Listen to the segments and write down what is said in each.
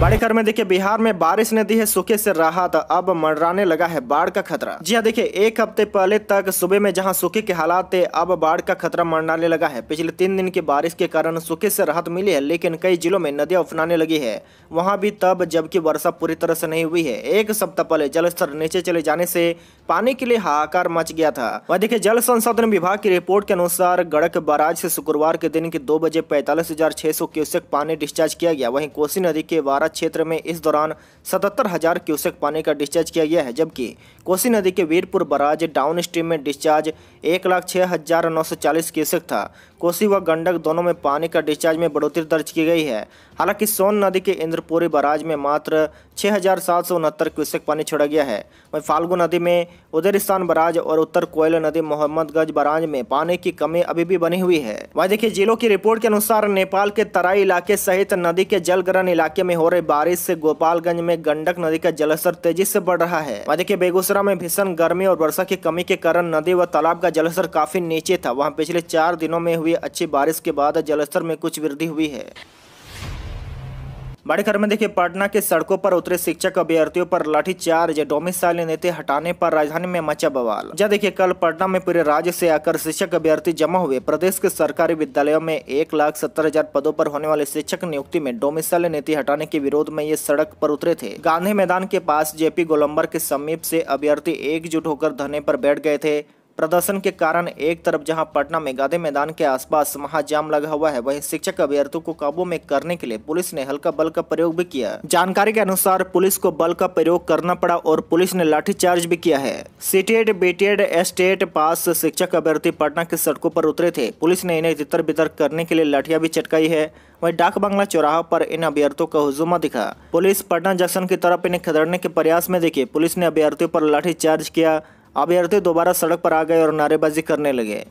बड़े खबर में देखिए बिहार में बारिश ने दी है सूखे से राहत अब मंडराने लगा है बाढ़ का खतरा जी हाँ देखिए एक हफ्ते पहले तक सुबह में जहां सूखे के हालात थे अब बाढ़ का खतरा मंडराने लगा है पिछले तीन दिन की बारिश के कारण सूखे से राहत मिली है लेकिन कई जिलों में नदियां उफनाने लगी है वहां भी तब जबकि वर्षा पूरी तरह से नहीं हुई है एक सप्ताह पहले जल स्तर नीचे चले जाने से पानी के लिए हाहाकार मच गया था वह देखिये जल संसाधन विभाग की रिपोर्ट के अनुसार गड़क बराज से शुक्रवार के दिन के दो बजे पैतालीस हजार छह सौ क्यूसेक पानी डिस्चार्ज किया गया वहीं कोसी नदी के बारह क्षेत्र में इस दौरान सतहत्तर हजार क्यूसेक पानी का डिस्चार्ज किया गया है जबकि कोसी नदी के वीरपुर बराज डाउन स्ट्रीम में डिस्चार्ज एक लाख छः हज़ार नौ सौ चालीस क्यूसेक था कोसी व गंडक दोनों में पानी का डिस्चार्ज में बढ़ोतरी दर्ज की गई है हालांकि सोन नदी के इंद्रपुरी बराज में मात्र छः हज़ार सात सौ उनहत्तर क्यूसेक पानी छोड़ा गया है वहीं फाल्गु नदी में उदयस्तान बराज और उत्तर कोयला नदी मोहम्मदगंज बराज में पानी की कमी अभी भी बनी हुई है वहीं देखिए जिलों की रिपोर्ट के अनुसार नेपाल के तराई इलाके सहित नदी के जलग्रहण इलाके में हो रही बारिश से गोपालगंज में गंडक नदी का जलस्तर तेजी से बढ़ रहा है वहीं देखिए बेगूसराय बेगूसराय में भीषण गर्मी और वर्षा की कमी के कारण नदी व तालाब का जलस्तर काफी नीचे था वहां पिछले चार दिनों में हुई अच्छी बारिश के बाद जलस्तर में कुछ वृद्धि हुई है बड़े खबर में देखिए पटना के सड़कों पर उतरे शिक्षक अभ्यर्थियों पर लाठीचार्ज डोमिसाइल नीति हटाने पर राजधानी में मचा बवाल जहाँ देखिए कल पटना में पूरे राज्य से आकर शिक्षक अभ्यर्थी जमा हुए प्रदेश के सरकारी विद्यालयों में एक लाख सत्तर हजार पदों पर होने वाले शिक्षक नियुक्ति में डोमिसाइल नीति हटाने के विरोध में ये सड़क पर उतरे थे गांधी मैदान के पास जेपी गोलम्बर के समीप से अभ्यर्थी एकजुट होकर धरने पर बैठ गए थे प्रदर्शन के कारण एक तरफ जहां पटना में गांधी मैदान के आसपास महाजाम लगा हुआ है वहीं शिक्षक अभ्यर्थियों को काबू में करने के लिए पुलिस ने हल्का बल का प्रयोग भी किया जानकारी के अनुसार पुलिस को बल का प्रयोग करना पड़ा और पुलिस ने लाठीचार्ज भी किया है सीटेड बीटेड एस्टेट पास शिक्षक अभ्यर्थी पटना की सड़कों पर उतरे थे पुलिस ने इन्हें तितर बितर करने के लिए लाठिया भी चटकाई है वही डाक बंगला चौराहा पर इन अभ्यर्थियों का हुजूमा दिखा पुलिस पटना जंक्शन की तरफ इन्हें खदड़ने के प्रयास में देखी पुलिस ने अभ्यर्थियों पर लाठीचार्ज किया अभ्यर्थी दोबारा सड़क पर आ गए और नारेबाजी करने लगे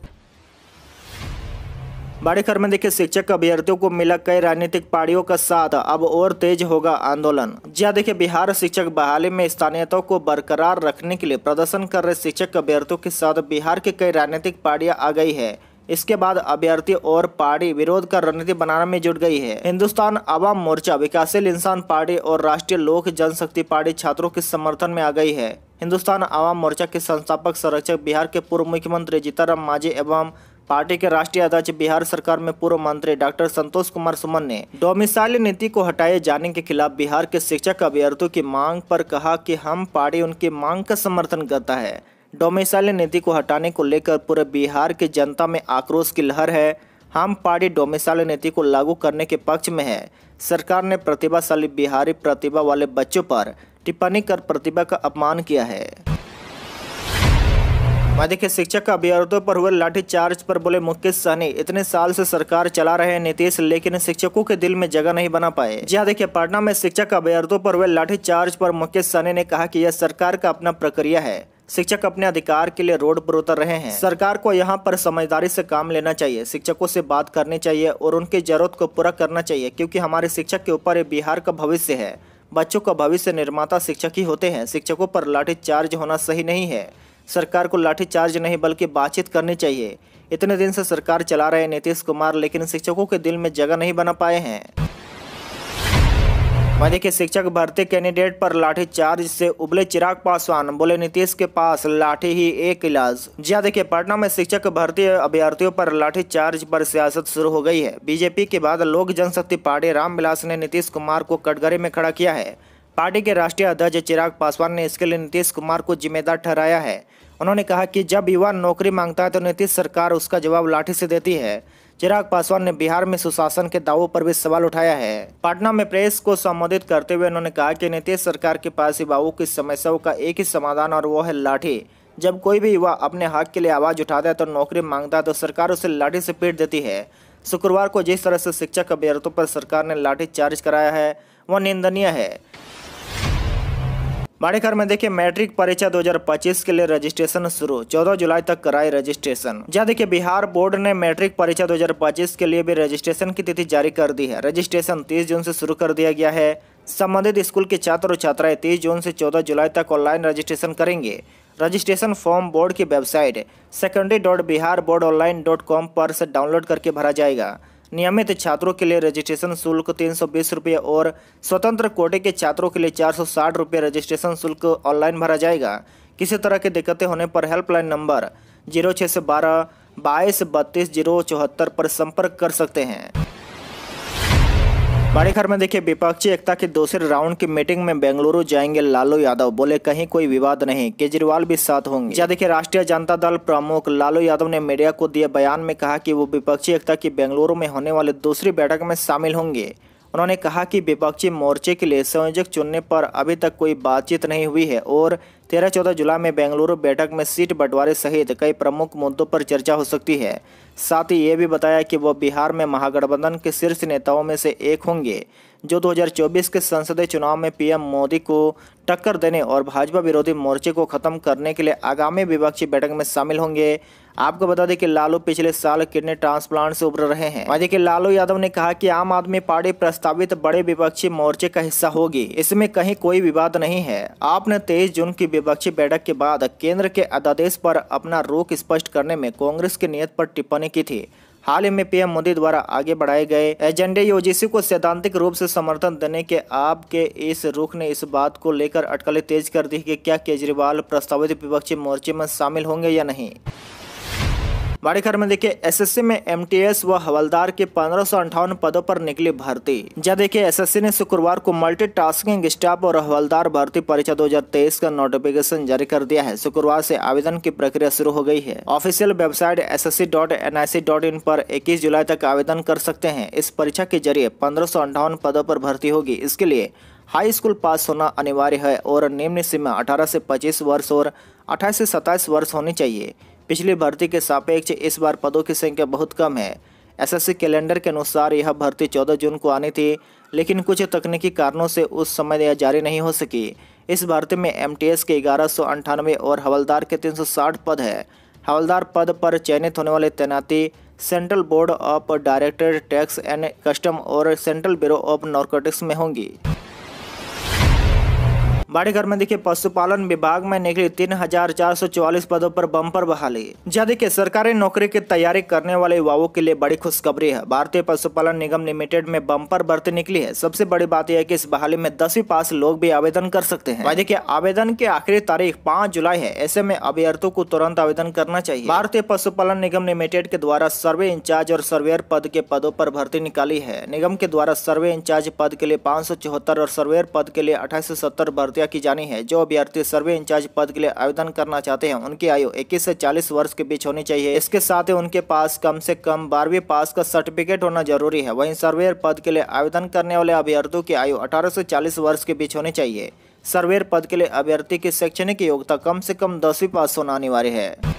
खर में देखे शिक्षक अभ्यर्थियों को मिला कई राजनीतिक पार्टियों का साथ अब और तेज होगा आंदोलन जहाँ देखे बिहार शिक्षक बहाली में स्थानीयता को बरकरार रखने के लिए प्रदर्शन कर रहे शिक्षक अभ्यर्थियों के साथ बिहार के कई राजनीतिक पार्टियां आ गई है इसके बाद अभ्यर्थी और पार्टी विरोध का रणनीति बनाने में जुट गई है हिंदुस्तान अवाम मोर्चा विकासशील इंसान पार्टी और राष्ट्रीय लोक जनशक्ति पार्टी छात्रों के समर्थन में आ गई है हिंदुस्तान अवाम मोर्चा के संस्थापक संरक्षक बिहार के पूर्व मुख्यमंत्री जीताराम मांझी एवं पार्टी के राष्ट्रीय अध्यक्ष बिहार सरकार में पूर्व मंत्री डॉक्टर संतोष कुमार सुमन ने डोमिसाइल नीति को हटाए जाने के खिलाफ बिहार के शिक्षक अभ्यर्थियों की मांग पर कहा कि हम पार्टी उनकी मांग का समर्थन करता है डोमिसाइल नीति को हटाने को लेकर पूरे बिहार की जनता में आक्रोश की लहर है हम पार्टी डोमिसाइल नीति को लागू करने के पक्ष में है सरकार ने प्रतिभाशाली बिहारी प्रतिभा वाले बच्चों पर टिप्पणी कर प्रतिभा का अपमान किया है वादी देखिए शिक्षक का अभ्यर्थियों पर हुए लाठीचार्ज पर बोले मुकेश सहनी इतने साल से सरकार चला रहे नीतीश लेकिन शिक्षकों के दिल में जगह नहीं बना पाए जी हाँ देखिये पटना में शिक्षक अभ्यर्थियों पर हुए लाठीचार्ज पर मुकेश सहनी ने कहा कि यह सरकार का अपना प्रक्रिया है शिक्षक अपने अधिकार के लिए रोड पर उतर रहे हैं सरकार को यहाँ पर समझदारी से काम लेना चाहिए शिक्षकों से बात करनी चाहिए और उनकी जरूरत को पूरा करना चाहिए क्योंकि हमारे शिक्षक के ऊपर बिहार का भविष्य है बच्चों का भविष्य निर्माता शिक्षक ही होते हैं शिक्षकों पर लाठी चार्ज होना सही नहीं है सरकार को लाठी चार्ज नहीं बल्कि बातचीत करनी चाहिए इतने दिन से सरकार चला रहे नीतीश कुमार लेकिन शिक्षकों के दिल में जगह नहीं बना पाए हैं मध्य के शिक्षक भर्ती कैंडिडेट पर लाठी चार्ज से उबले चिराग पासवान बोले नीतीश के पास लाठी ही एक इलाज जी हाँ, देखिए पटना में शिक्षक भर्ती अभ्यर्थियों पर लाठी चार्ज पर सियासत शुरू हो गई है बीजेपी के बाद लोक जनशक्ति पार्टी रामविलास ने नीतीश कुमार को कटघरे में खड़ा किया है पार्टी के राष्ट्रीय अध्यक्ष चिराग पासवान ने इसके लिए नीतीश कुमार को जिम्मेदार ठहराया है उन्होंने कहा कि जब युवा नौकरी मांगता है तो नीतीश सरकार उसका जवाब लाठी से देती है चिराग पासवान ने बिहार में सुशासन के दावों पर भी सवाल उठाया है पटना में प्रेस को संबोधित करते हुए उन्होंने कहा कि नीतीश सरकार के पास युवाओं की समस्याओं का एक ही समाधान और वो है लाठी जब कोई भी युवा अपने हक के लिए आवाज उठाता है तो नौकरी मांगता है तो सरकार उसे लाठी से पीट देती है शुक्रवार को जिस तरह से शिक्षक अभ्यर्थों पर सरकार ने लाठी चार्ज कराया है वह निंदनीय है बाड़ीघर में देखिए मैट्रिक परीक्षा 2025 के लिए रजिस्ट्रेशन शुरू 14 जुलाई तक कराए रजिस्ट्रेशन जहाँ देखिए बिहार बोर्ड ने मैट्रिक परीक्षा 2025 के लिए भी रजिस्ट्रेशन की तिथि जारी कर दी है रजिस्ट्रेशन 30 जून से शुरू कर दिया गया है संबंधित स्कूल के छात्र और छात्राएं तीस जून से चौदह जुलाई तक ऑनलाइन रजिस्ट्रेशन करेंगे रजिस्ट्रेशन फॉर्म बोर्ड की website secondary dot Bihar board online dot com पर से डाउनलोड करके भरा जाएगा नियमित छात्रों के लिए रजिस्ट्रेशन शुल्क तीन सौ और स्वतंत्र कोटे के छात्रों के लिए चार सौ रजिस्ट्रेशन शुल्क ऑनलाइन भरा जाएगा किसी तरह की दिक्कतें होने पर हेल्पलाइन नंबर जीरो छः से बारह बाईस बत्तीस जीरो चौहत्तर पर संपर्क कर सकते हैं खबर में देखिए विपक्षी एकता के दूसरे राउंड की मीटिंग में बेंगलुरु जाएंगे लालू यादव बोले कहीं कोई विवाद नहीं केजरीवाल भी साथ होंगे या देखिए राष्ट्रीय जनता दल प्रमुख लालू यादव ने मीडिया को दिए बयान में कहा कि वो विपक्षी एकता की बेंगलुरु में होने वाले दूसरी बैठक में शामिल होंगे उन्होंने कहा कि विपक्षी मोर्चे के लिए संयोजक चुनने पर अभी तक कोई बातचीत नहीं हुई है और तेरह चौदह जुलाई में बेंगलुरु बैठक में सीट बंटवारे सहित कई प्रमुख मुद्दों पर चर्चा हो सकती है साथ ही ये भी बताया कि वो बिहार में महागठबंधन के शीर्ष नेताओं में से एक होंगे जो 2024 के संसदीय चुनाव में पीएम मोदी को टक्कर देने और भाजपा विरोधी मोर्चे को खत्म करने के लिए आगामी विपक्षी बैठक में शामिल होंगे आपको बता दें कि लालू पिछले साल किडनी ट्रांसप्लांट से उभर रहे हैं वहीं देखिए लालू यादव ने कहा कि आम आदमी पार्टी प्रस्तावित बड़े विपक्षी मोर्चे का हिस्सा होगी इसमें कहीं कोई विवाद नहीं है आपने तेईस जून की विपक्षी बैठक के बाद केंद्र के अध्यादेश पर अपना रोक स्पष्ट करने में कांग्रेस की नियत पर टिप्पणी की थी हाल ही में पीएम मोदी द्वारा आगे बढ़ाए गए एजेंडे यूजीसी को सैद्धांतिक रूप से समर्थन देने के आपके इस रुख ने इस बात को लेकर अटकलें तेज कर दी कि क्या केजरीवाल प्रस्तावित विपक्षी मोर्चे में शामिल होंगे या नहीं खबर में देखिए एसएससी में एमटीएस व हवलदार के पंद्रह पदों पर निकली भर्ती जहाँ देखिए एसएससी ने शुक्रवार को मल्टीटास्किंग स्टाफ और हवलदार भर्ती परीक्षा 2023 का नोटिफिकेशन जारी कर दिया है शुक्रवार से आवेदन की प्रक्रिया शुरू हो गई है ऑफिशियल वेबसाइट एस एस पर 21 जुलाई तक आवेदन कर सकते हैं इस परीक्षा के जरिए पंद्रह पदों पर भर्ती होगी इसके लिए हाई स्कूल पास होना अनिवार्य है और निम्न सीमा अठारह से पच्चीस वर्ष और अठाईस से सत्ताईस वर्ष होनी चाहिए पिछली भर्ती के सापेक्ष इस बार पदों की संख्या बहुत कम है एसएससी कैलेंडर के अनुसार यह भर्ती 14 जून को आनी थी लेकिन कुछ तकनीकी कारणों से उस समय यह जारी नहीं हो सकी इस भर्ती में एमटीएस के ग्यारह और हवलदार के 360 पद है हवलदार पद पर चयनित होने वाले तैनाती central board of director tax and custom और सेंट्रल ब्यूरो ऑफ नॉर्कोटिक्स में होंगी घर में देखिए पशुपालन विभाग में निकली तीन हजार चार सौ चौवालीस पदों पर बम्पर बहाली जहाँ देखिए सरकारी नौकरी की तैयारी करने वाले युवाओं के लिए बड़ी खुशखबरी है भारतीय पशुपालन निगम लिमिटेड में बम्पर भर्ती निकली है सबसे बड़ी बात यह की इस बहाली में दसवीं पास लोग भी आवेदन कर सकते हैं देखिए आवेदन की आखिरी तारीख पाँच जुलाई है ऐसे में अभ्यर्थियों को तुरंत आवेदन करना चाहिए भारतीय पशुपालन निगम लिमिटेड के द्वारा सर्वे इंचार्ज और सर्वेयर पद के पदों पर भर्ती निकाली है निगम के द्वारा सर्वे इंचार्ज पद के लिए पाँच और सर्वेयर पद के लिए अठाईस भर्ती प्रक्रिया की जानी है जो अभ्यर्थी सर्वे इंचार्ज पद के लिए आवेदन करना चाहते हैं उनकी आयु 21 से 40 वर्ष के बीच होनी चाहिए इसके साथ ही उनके पास कम से कम बारहवीं पास का सर्टिफिकेट होना जरूरी है वहीं सर्वेयर पद के लिए आवेदन करने वाले अभ्यर्थियों की आयु अठारह से चालीस वर्ष के बीच होनी चाहिए सर्वेयर पद के लिए अभ्यर्थी की शैक्षणिक योग्यता कम से कम दसवीं पास होना अनिवार्य है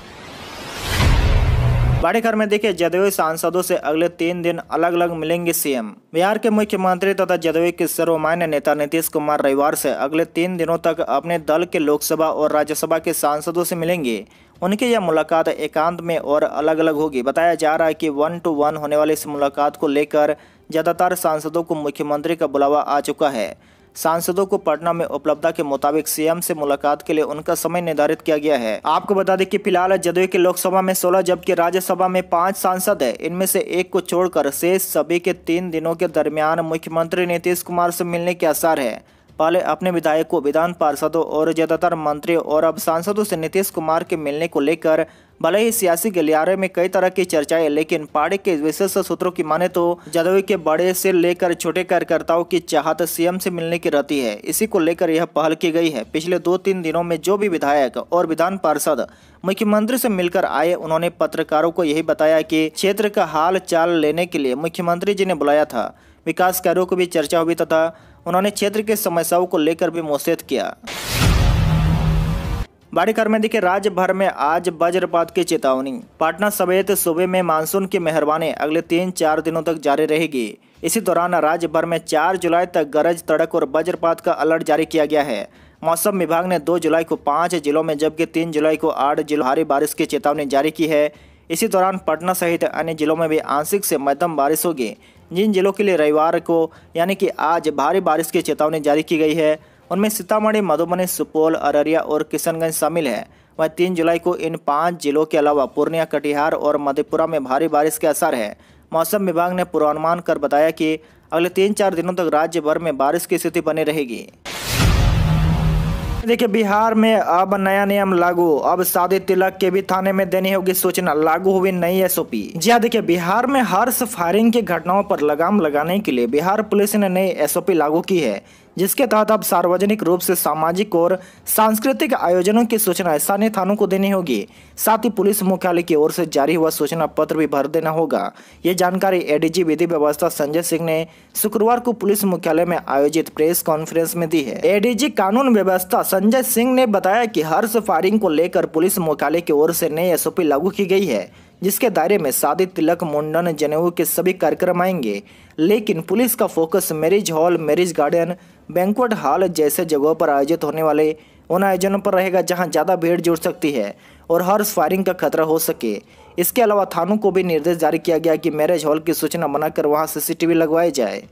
खबर में देखिए जदयू सांसदों से अगले तीन दिन अलग अलग मिलेंगे सीएम बिहार के मुख्यमंत्री तथा जदयू के सर्वमान्य नेता नीतीश कुमार रविवार से अगले तीन दिनों तक अपने दल के लोकसभा और राज्यसभा के सांसदों से मिलेंगे उनकी यह मुलाकात एकांत में और अलग अलग होगी बताया जा रहा है कि वन टू वन होने वाली इस मुलाकात को लेकर ज़्यादातर सांसदों को मुख्यमंत्री का बुलावा आ चुका है सांसदों को पटना में उपलब्धता के मुताबिक सीएम से मुलाकात के लिए उनका समय निर्धारित किया गया है आपको बता दें कि फिलहाल जदयू के लोकसभा में 16 जबकि राज्यसभा में पांच सांसद है इनमें से एक को छोड़कर शेष सभी के तीन दिनों के दरमियान मुख्यमंत्री नीतीश कुमार से मिलने के आसार है पहले अपने विधायकों विधान पार्षदों और ज्यादातर मंत्रियों और अब सांसदों से नीतीश कुमार के मिलने को लेकर भले ही सियासी गलियारे में कई तरह की चर्चाएं लेकिन पार्टी के विशेष सूत्रों की माने तो जदयू के बड़े से लेकर छोटे कार्यकर्ताओं की चाहत सीएम से मिलने की रहती है इसी को लेकर यह पहल की गई है पिछले दो तीन दिनों में जो भी विधायक और विधान पार्षद मुख्यमंत्री से मिलकर आए उन्होंने पत्रकारों को यही बताया कि क्षेत्र का हाल चाल लेने के लिए मुख्यमंत्री जी ने बुलाया था विकास कार्यों की भी चर्चा हुई तथा उन्होंने क्षेत्र की समस्याओं को लेकर भी मुस्तैद किया बारी खबर में देखिए राज्य भर में आज वज्रपात की चेतावनी पटना समेत सूबे में मानसून की मेहरबानी अगले तीन चार दिनों तक जारी रहेगी इसी दौरान राज्य भर में चार जुलाई तक गरज तड़क और वज्रपात का अलर्ट जारी किया गया है मौसम विभाग ने दो जुलाई को पाँच जिलों में जबकि तीन जुलाई को आठ जिलों भारी बारिश की चेतावनी जारी की है इसी दौरान पटना सहित अन्य जिलों में भी आंशिक से मध्यम बारिश होगी जिन जिलों के लिए रविवार को यानी कि आज भारी बारिश की चेतावनी जारी की गई है उनमें सीतामढ़ी मधुबनी सुपौल अररिया और किशनगंज शामिल है वह तीन जुलाई को इन पाँच जिलों के अलावा पूर्णिया कटिहार और मधेपुरा में भारी बारिश के असर है मौसम विभाग ने पूर्वानुमान कर बताया कि अगले तीन चार दिनों तक राज्य भर में बारिश की स्थिति बनी रहेगी देखिए बिहार में अब नया नियम लागू अब शादी तिलक के भी थाने में देनी होगी सूचना लागू हुई नई एसओपी जी हाँ देखिए बिहार में हर्ष फायरिंग की घटनाओं पर लगाम लगाने के लिए बिहार पुलिस ने नई एसओपी लागू की है जिसके तहत अब सार्वजनिक रूप से सामाजिक और सांस्कृतिक आयोजनों की सूचना स्थानीय थानों को देनी होगी साथ ही पुलिस मुख्यालय की ओर से जारी हुआ सूचना पत्र भी भर देना होगा ये जानकारी एडीजी विधि व्यवस्था संजय सिंह ने शुक्रवार को पुलिस मुख्यालय में आयोजित प्रेस कॉन्फ्रेंस में दी है एडीजी कानून व्यवस्था संजय सिंह ने बताया की हर्ष फायरिंग को लेकर पुलिस मुख्यालय की ओर से नई एसओपी लागू की गई है जिसके दायरे में शादी तिलक मुंडन जनेऊ के सभी कार्यक्रम आएंगे लेकिन पुलिस का focus marriage hall marriage garden banquet hall जैसे जगहों पर आयोजित होने वाले उन आयोजनों पर रहेगा जहां ज़्यादा भीड़ जुड़ सकती है और हर्ष फायरिंग का खतरा हो सके इसके अलावा थानों को भी निर्देश जारी किया गया कि मैरिज हॉल की सूचना बनाकर वहाँ सीसीटीवी लगवाई जाए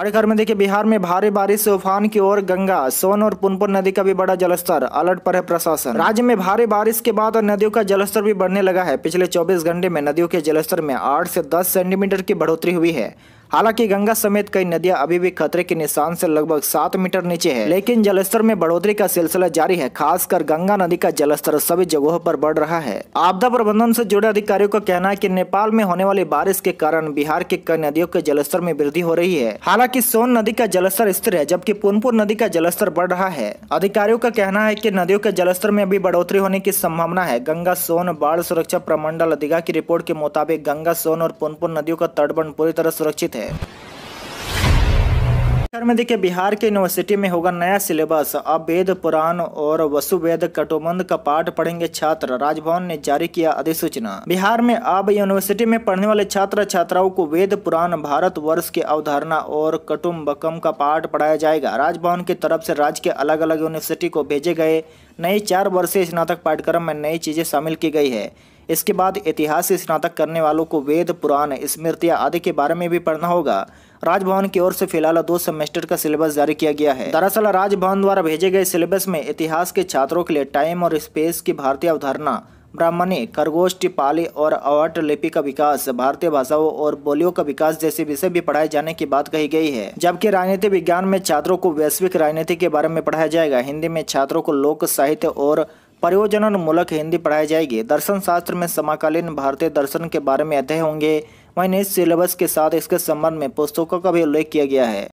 हमारे घर में देखिए बिहार में भारी बारिश से उफान की ओर गंगा सोन और पुनपुन नदी का भी बड़ा जलस्तर अलर्ट पर है प्रशासन राज्य में भारी बारिश के बाद नदियों का जलस्तर भी बढ़ने लगा है पिछले 24 घंटे में नदियों के जलस्तर में 8 से 10 सेंटीमीटर की बढ़ोतरी हुई है हालांकि गंगा समेत कई नदियां अभी भी खतरे के निशान से लगभग सात मीटर नीचे है लेकिन जलस्तर में बढ़ोतरी का सिलसिला जारी है खासकर गंगा नदी का जलस्तर सभी जगहों पर बढ़ रहा है आपदा प्रबंधन से जुड़े अधिकारियों का कहना है कि नेपाल में होने वाली बारिश के कारण बिहार के कई नदियों के जलस्तर में वृद्धि हो रही है हालांकि सोन नदी का जलस्तर स्थिर है जबकि पुनपुर नदी का जलस्तर बढ़ रहा है अधिकारियों का कहना है की नदियों के जलस्तर में भी बढ़ोतरी होने की संभावना है गंगा सोन बाढ़ सुरक्षा प्रमंडल अधिकार की रिपोर्ट के मुताबिक गंगा सोन और पुनपुर नदियों का तटबंध पूरी तरह सुरक्षित है है में देखिए बिहार के यूनिवर्सिटी में होगा नया सिलेबस अब वेद पुराण और वसुवेद कटोबंद का पाठ पढ़ेंगे छात्र राजभवन ने जारी किया अधिसूचना बिहार में अब यूनिवर्सिटी में पढ़ने वाले छात्र छात्राओं को वेद पुराण भारत वर्ष की अवधारणा और कटुम्बकम का पाठ पढ़ाया जाएगा राजभवन की तरफ से राज्य के अलग अलग यूनिवर्सिटी को भेजे गए नए चार वर्षीय स्नातक पाठ्यक्रम में नई चीजें शामिल की गई है इसके बाद इतिहास से स्नातक करने वालों को वेद पुराण स्मृतियाँ आदि के बारे में भी पढ़ना होगा राजभवन की ओर से फिलहाल दो सेमेस्टर का सिलेबस जारी किया गया है दरअसल राजभवन द्वारा भेजे गए सिलेबस में इतिहास के छात्रों के लिए टाइम और स्पेस की भारतीय अवधारणा ब्राह्मणी खरगोष्ठी पाली और अवट लिपि का विकास भारतीय भाषाओं और बोलियों का विकास जैसे विषय भी पढ़ाए जाने की बात कही गई है जबकि राजनीति विज्ञान में छात्रों को वैश्विक राजनीति के बारे में पढ़ाया जाएगा हिंदी में छात्रों को लोक साहित्य और प्रयोजन मूलक हिंदी पढ़ाई जाएगी दर्शन शास्त्र में समकालीन भारतीय दर्शन के बारे में अध्यय होंगे वहीं इस सिलेबस के साथ इसके संबंध में पुस्तकों का भी उल्लेख किया गया है